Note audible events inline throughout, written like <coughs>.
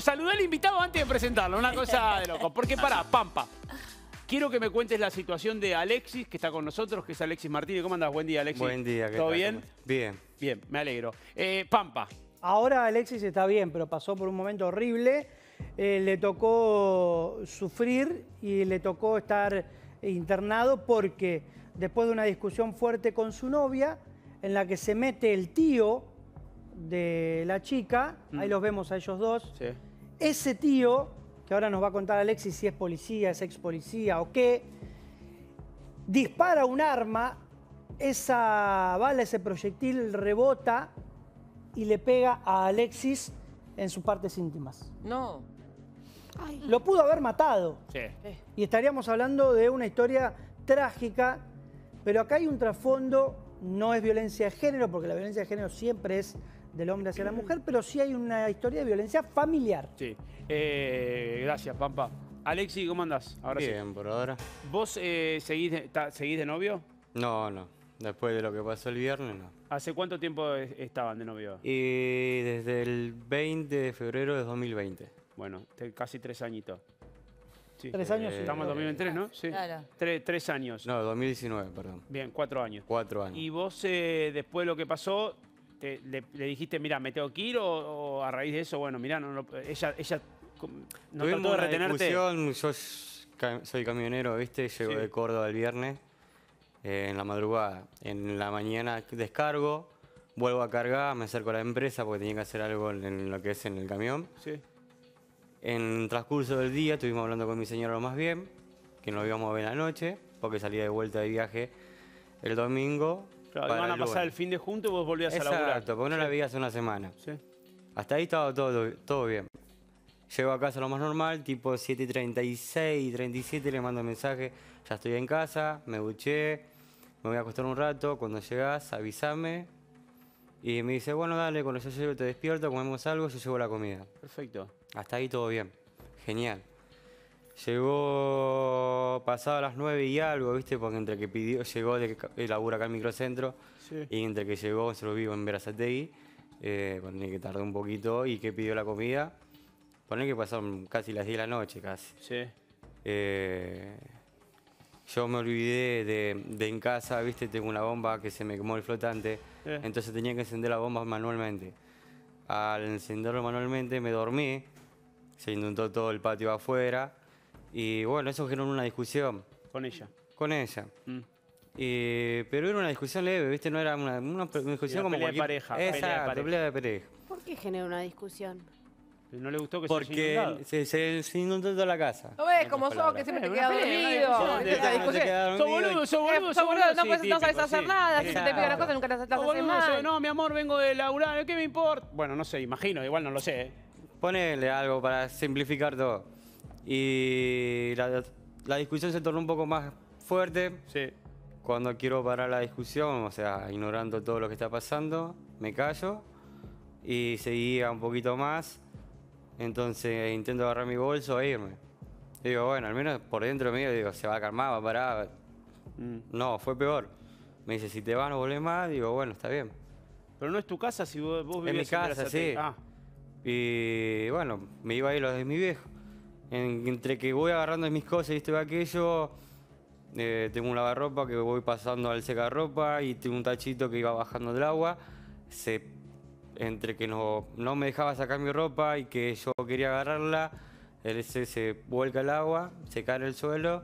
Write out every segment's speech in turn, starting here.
saludé al invitado antes de presentarlo, una cosa de loco. Porque <laughs> pará, Pampa, quiero que me cuentes la situación de Alexis, que está con nosotros, que es Alexis Martínez. ¿Cómo andas? Buen día, Alexis. Buen día. ¿qué ¿Todo bien? Bien. Bien, me alegro. Eh, Pampa. Ahora Alexis está bien, pero pasó por un momento horrible. Eh, le tocó sufrir y le tocó estar internado porque después de una discusión fuerte con su novia, en la que se mete el tío de la chica, ahí mm. los vemos a ellos dos, sí. Ese tío, que ahora nos va a contar Alexis si es policía, es ex policía o qué, dispara un arma, esa bala, ese proyectil rebota y le pega a Alexis en sus partes íntimas. No. Lo pudo haber matado. Sí. Y estaríamos hablando de una historia trágica, pero acá hay un trasfondo, no es violencia de género, porque la violencia de género siempre es del hombre hacia la mujer, pero sí hay una historia de violencia familiar. Sí. Eh, gracias, Pampa. Alexi, ¿cómo andás? Ahora Bien, por ahora. ¿Vos eh, seguís, de, novio? No, no. Después de lo que pasó el viernes, no. ¿Hace cuánto tiempo estaban de novio? desde el 20 de febrero de 2020. Bueno, casi tres añitos. Tres años. Estamos en 2023, ¿no? Sí. Tres, años. No, 2019, perdón. Bien, cuatro años. Cuatro años. Y vos, eh, después de lo que pasó, le, dijiste, mira, me tengo que ir o, a raíz de eso, bueno, mira, no, no, ella, ella no Tuvimos yo soy camionero, ¿viste? Llego de Córdoba el viernes, eh, en la madrugada, en la mañana descargo, vuelvo a cargar, me acerco a la empresa porque tenía que hacer algo en lo que es en el camión. Sí. En transcurso del día estuvimos hablando con mi señora lo más bien, que nos íbamos a ver la noche, porque salía de vuelta de viaje el domingo Van a pasar el fin de juntos y vos volvías Exacto, a laburar. Exacto, porque no la hace una semana. Hasta ahí estaba todo, todo bien. Llego a casa lo más normal, tipo 7.36, 37, le mando un mensaje, ya estoy en casa, me duché, me voy a acostar un rato, cuando llegas avísame. Y me dice, bueno, dale, cuando yo te despierto, comemos algo, yo llevo la comida. Perfecto. Hasta ahí todo bien, genial. Llegó pasado a las 9 y algo, ¿viste? Porque entre que pidió, llegó, de que labura acá el Microcentro, y entre que llegó, se lo vivo en Verazategui, eh, tenía que tardó un poquito, y que pidió la comida, pone que pasaron casi las 10 de la noche, casi. Sí. Eh, yo me olvidé de, de, en casa, ¿viste? Tengo una bomba que se me quemó el flotante, entonces tenía que encender la bomba manualmente. Al encenderlo manualmente me dormí, se inundó todo el patio afuera, y bueno, eso generó una discusión. Con ella. Con ella. Mm. pero era una discusión leve, ¿viste? No era una, una discusión como pelea de pareja. Esa, pelea de pareja. ¿Por qué generó una discusión? No le gustó que Porque se, se, se inundó la casa. No ves, como sos, que siempre te queda dormido. Sos boludo, sos boludo, sos boludo. No, puedes, sabes hacer nada, si te piden las cosas nunca las estás haciendo mal. No, mi amor, vengo de laburar, ¿qué me importa? Bueno, no sé, imagino, igual no lo sé. Ponele algo para simplificar todo. Y la, discusión se tornó un poco más fuerte. Sí. Cuando quiero parar la discusión, o sea, ignorando todo lo que está pasando, me callo y seguía un poquito más. Entonces intento agarrar mi bolso e irme. digo, bueno, al menos por dentro mío digo, se va a calmar, va a parar. Mm. No, fue peor. Me dice, si te vas no volvés más, digo, bueno, está bien. Pero no es tu casa si vos, en mi casa, sí. Ah. Y bueno, me iba a ir los de mi viejo entre que voy agarrando mis cosas y esto y aquello, eh, tengo un lavarropa que voy pasando al secarropa y tengo un tachito que iba bajando del agua. Se, entre que no, no me dejaba sacar mi ropa y que yo quería agarrarla, él se, vuelca el agua, se cae en el suelo.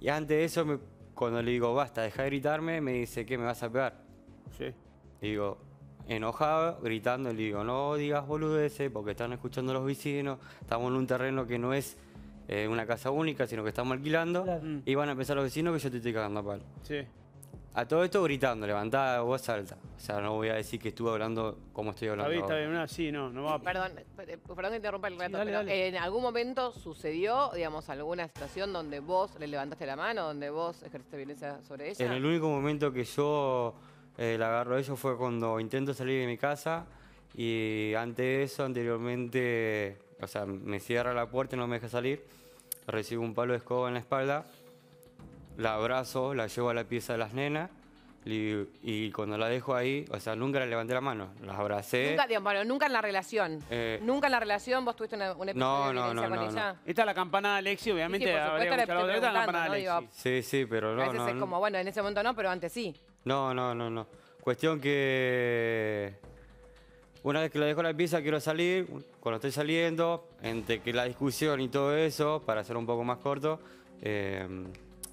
Y antes de eso, me, cuando le digo basta, deja de gritarme, me dice que me vas a pegar. Sí. Y digo, enojado, gritando, le digo, no digas boludeces porque están escuchando a los vecinos, estamos en un terreno que no es eh, una casa única, sino que estamos alquilando, mm. y van a pensar los vecinos que yo te estoy cagando a palo. Sí. A todo esto gritando, levantada voz alta. O sea, no voy a decir que estuve hablando como estoy hablando. Está no, Perdón, eh, perdón que interrumpa el rato, pero en algún momento sucedió, digamos, alguna situación donde vos le levantaste la mano, donde vos ejerciste violencia sobre ella. En el único momento que yo el eh, agarro de ellos fue cuando intento salir de mi casa y de eso, anteriormente, o sea, me cierra la puerta y no me deja salir. Recibo un palo de escoba en la espalda, la abrazo, la llevo a la pieza de las nenas y, cuando la dejo ahí, o sea, nunca le levanté la mano, las abracé. Nunca, bueno, nunca en la relación. Eh, nunca en la relación vos tuviste una, una no, no, no, con Esta es la campana de Alexi, obviamente. Sí, por supuesto, la, campana de Sí, sí, pero no, a veces es como, bueno, en ese momento no, pero antes sí. No, no, no, no. Cuestión que una vez que lo dejo la pieza quiero salir, cuando estoy saliendo, entre que la discusión y todo eso, para hacer un poco más corto, em,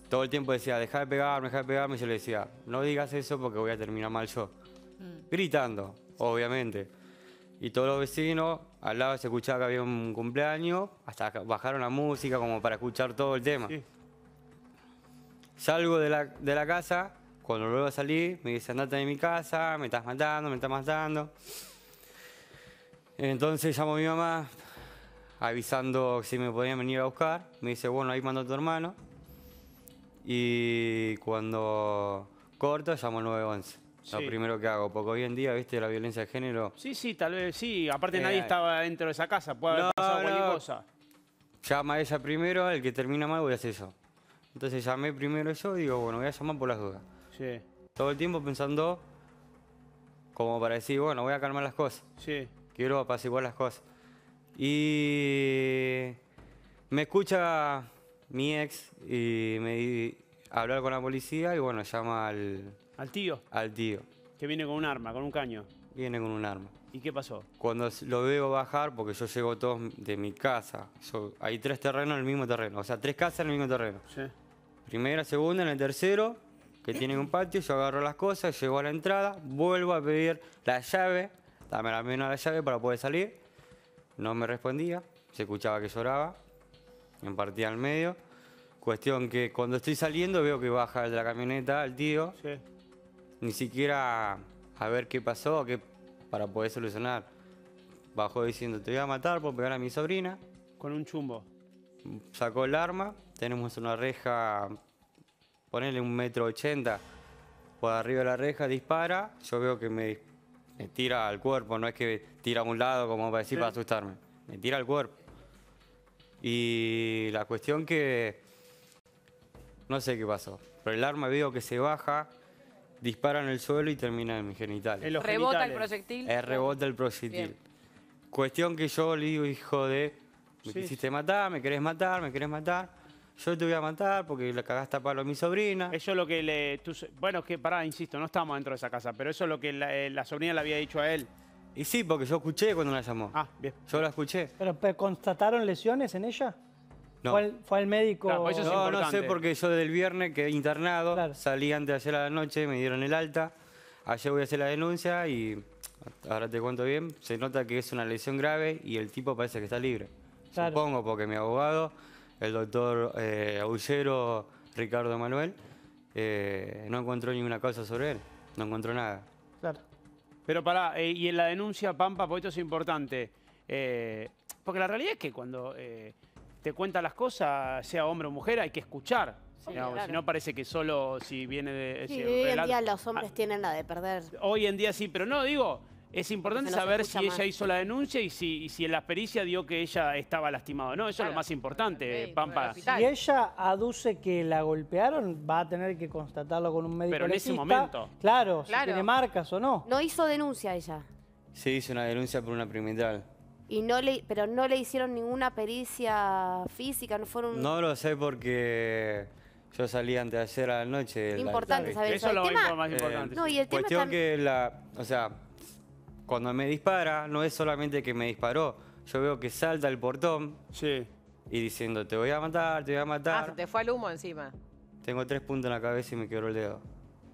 todo el tiempo decía, deja de pegarme, deja de pegarme, y yo le decía, no digas eso porque voy a terminar mal yo. Mm. Gritando, obviamente. Y todos los vecinos, al lado se escuchaba que había un cumpleaños, hasta bajaron la música como para escuchar todo el tema. Salgo de la, de la casa, cuando vuelvo a salir, me dice, andate de mi casa, me estás matando, me estás matando. Entonces llamo a mi mamá, avisando si me podían venir a buscar. Me dice, bueno, ahí mando a tu hermano. Y cuando corto, llamo al 911. Lo primero que hago, porque hoy en día, viste, la violencia de género... Sí, sí, tal vez sí. Aparte nadie eh, estaba dentro de esa casa, puede haber pasado cualquier cosa. Llama a ella primero, el que termina mal voy a hacer eso. Entonces llamé primero eso y digo, bueno, voy a llamar por las dudas. Todo el tiempo pensando como para decir, bueno, voy a calmar las cosas. Sí. Quiero apaciguar las cosas. Y me escucha mi ex y me di hablar con la policía y bueno, llama al... ¿Al tío? Al tío. Que viene con un arma, con un caño. Viene con un arma. ¿Y qué pasó? Cuando lo veo bajar, porque yo llego todos de mi casa. hay tres terrenos en el mismo terreno. O sea, tres casas en el mismo terreno. Sí. Primera, segunda, en el tercero que tiene un patio, yo agarro las cosas, llego a la entrada, vuelvo a pedir la llave, dame la la llave para poder salir. No me respondía, se escuchaba que lloraba, me partía al medio. Cuestión que cuando estoy saliendo veo que baja de la camioneta el tío. Ni siquiera a ver qué pasó, qué, para poder solucionar. Bajó diciendo, te voy a matar por pegar a mi sobrina. Con un chumbo. Sacó el arma, tenemos una reja ponele un metro ochenta, por arriba de la reja, dispara, yo veo que me, tira al cuerpo, no es que tira a un lado como para decir para asustarme, me tira al cuerpo. Y la cuestión que no sé qué pasó, pero el arma veo que se baja, dispara en el suelo y termina en mi genital. rebota el proyectil. Es rebota el proyectil. Cuestión que yo le digo, hijo de, me quisiste matar, me querés matar, me querés matar yo te voy a matar porque la cagaste a palo a mi sobrina. Eso es lo que le... Tú, bueno, que pará, insisto, no estábamos dentro de esa casa, pero eso es lo que eh, la, sobrina le había dicho a él. Y sí, porque yo escuché cuando la llamó. Ah, bien. Yo la escuché. ¿Pero, constataron lesiones en ella? No. ¿Fue, el médico? no, no sé, porque yo desde el viernes que internado, salí antes de ayer a la noche, me dieron el alta. Ayer voy a hacer la denuncia y ahora te cuento bien. Se nota que es una lesión grave y el tipo parece que está libre. Supongo, porque mi abogado el doctor eh, Ricardo Manuel, eh, no encontró ninguna causa sobre él, no encontró nada. Claro. Pero pará, eh, y en la denuncia, Pampa, porque esto es importante, eh, porque la realidad es que cuando te cuenta las cosas, sea hombre o mujer, hay que escuchar. Si no, parece que solo si viene de... Sí, hoy en día los ah, hombres tienen la de perder. Hoy en día sí, pero no, digo, es importante saber si ella hizo la denuncia y si, en la pericia dio que ella estaba lastimada. No, eso es lo más importante, Pampa. Si ella aduce que la golpearon, va a tener que constatarlo con un médico. Pero en ese momento. Claro, si tiene marcas o no. No hizo denuncia ella. Sí, hizo una denuncia por una primital. Y no le, pero no le hicieron ninguna pericia física, no fueron... No lo sé porque yo salí antes de ayer a la noche. Importante saber eso. es lo más importante. Eh, no, y el tema cuestión que la... O sea, cuando me dispara, no es solamente que me disparó. Yo veo que salta el portón sí. y diciendo, te voy a matar, te voy a ah, matar. Ah, te fue al humo encima. Tengo tres puntos en la cabeza y me quebró el dedo.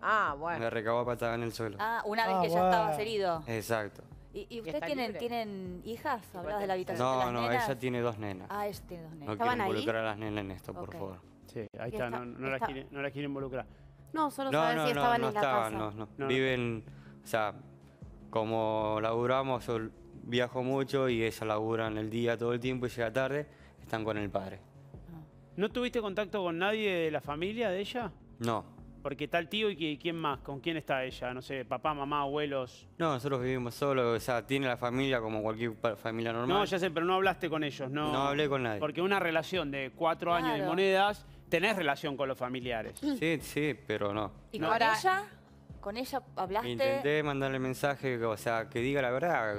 Ah, bueno. Me recabó patada en el suelo. Ah, una vez ah, que ya estabas herido. Exacto. ¿Y, y ustedes tienen, tienen hijas? ¿Hablas de la habitación no, No, ella tiene dos nenas. Ah, ella tiene dos nenas. No quiero involucrar a las nenas en esto, por favor. Sí, ahí está, no, Las quiere, involucrar. No, solo saben saber si estaban en la casa. No, no, no, viven, o sea, como laburamos, yo viajo mucho y ella labura en el día todo el tiempo y llega tarde, están con el padre. ¿No tuviste contacto con nadie de la familia de ella? No. Porque está el tío y quién más, con quién está ella, no sé, papá, mamá, abuelos. No, nosotros vivimos solos, o sea, tiene la familia como cualquier familia normal. No, ya sé, pero no hablaste con ellos, ¿no? No hablé con nadie. Porque una relación de cuatro años de monedas, tenés relación con los familiares. Sí, sí, pero no. ¿Y con ella? ¿Con ella hablaste? Intenté mandarle mensaje, o sea, que diga la verdad.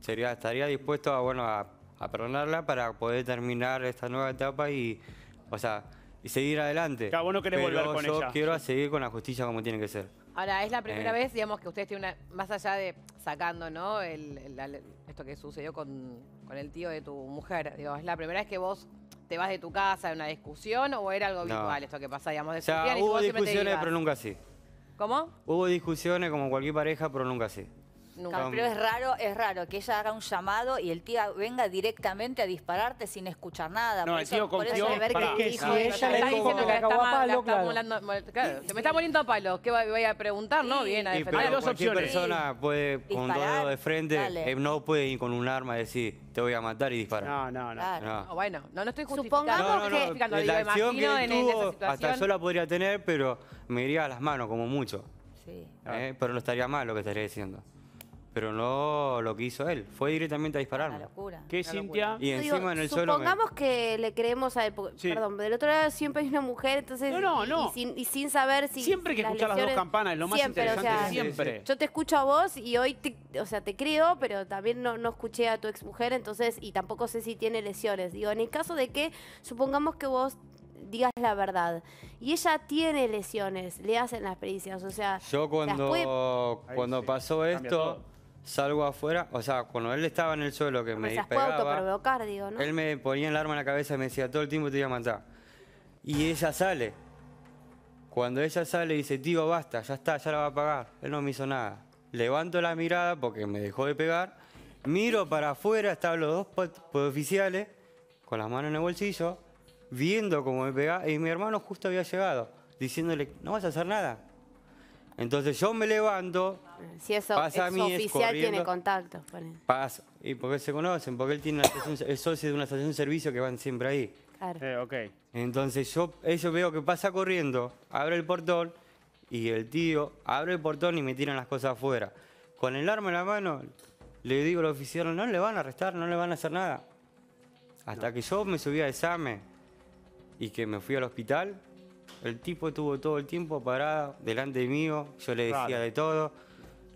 Sería, estaría dispuesto a, bueno, a, perdonarla para poder terminar esta nueva etapa y, o sea, y seguir adelante. Claro, no querés yo quiero seguir con la justicia como tiene que ser. Ahora, es la primera eh. vez, digamos, que usted tienen una... Más allá de sacando, ¿no? El, esto que sucedió con, el tío de tu mujer. Digo, ¿es la primera vez que vos te vas de tu casa en una discusión o era algo virtual esto que pasa, digamos? De o sea, hubo discusiones, pero nunca así. ¿Cómo? Hubo discusiones como cualquier pareja, pero nunca así. Pero es raro, es raro que ella haga un llamado y el tío venga directamente a dispararte sin escuchar nada. No, por el tío confió. Es que si ella le diciendo que la está a palo, se Me está muriendo a palo. ¿Qué voy a preguntar? No, bien, a defender. Hay dos opciones. persona puede, con dos de frente, eh, no puede ir con un arma y decir, te voy a matar y disparar. No, no, no. Bueno, no, estoy justificando. Supongamos que... La acción que hasta yo la podría tener, pero me iría a las manos como mucho. Sí. Eh, pero no estaría mal lo que estaría diciendo pero no lo que hizo él. Fue directamente a dispararme. Una locura. Que Cintia. Y encima en el suelo. Supongamos que le creemos a él. del otro lado siempre hay una mujer, entonces. No, no, no. Y, sin, saber si. Siempre que escuchar las dos campanas es lo más siempre, interesante. O siempre. Yo te escucho a vos y hoy o sea, te creo, pero también no, escuché a tu ex mujer, entonces. Y tampoco sé si tiene lesiones. Digo, en el caso de que, supongamos que vos digas la verdad. Y ella tiene lesiones, le hacen las pericias, o sea... Yo cuando, pasó esto, salgo afuera, o sea, cuando él estaba en el suelo que me pegaba, digo, ¿no? él me ponía el arma en la cabeza y me decía, todo el tiempo te iba a matar. Y ella sale. Cuando ella sale dice, tío, basta, ya está, ya la va a pagar. Él no me hizo nada. Levanto la mirada porque me dejó de pegar, miro para afuera, estaban los dos oficiales con las manos en el bolsillo, viendo cómo me pegaba, y mi hermano justo había llegado, diciéndole, no vas a hacer nada, entonces yo me levanto. Si eso pasa oficial, tiene contacto, Pasa, y porque se conocen, porque él tiene <coughs> es socio de una estación de servicio que van siempre ahí. Claro. Eh, Entonces yo eso veo que pasa corriendo, abre el portón y el tío abre el portón y me tiran las cosas afuera. Con el arma en la mano le digo al oficial, no le van a arrestar, no le van a hacer nada. Hasta que yo me subí a examen y que me fui al hospital, el tipo estuvo todo el tiempo parado delante mío, yo le decía de todo.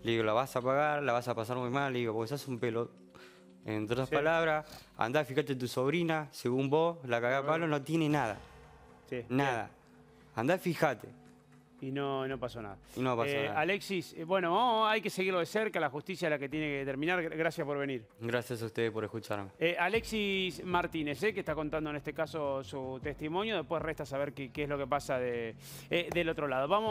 Le digo, la vas a pagar, la vas a pasar muy mal. Le digo, pues sos un pelo. En otras palabras, andá, fíjate tu sobrina, según vos, la de palo, no tiene nada. Nada. Andá, fíjate y no, no pasó nada. No eh, nada. Alexis, eh, bueno, oh, hay que seguirlo de cerca, la justicia es la que tiene que terminar. Gracias por venir. Gracias a ustedes por escucharme. Eh, Alexis Martínez, eh, que está contando en este caso su testimonio, después resta saber qué, qué es lo que pasa de, del otro lado. Vamos.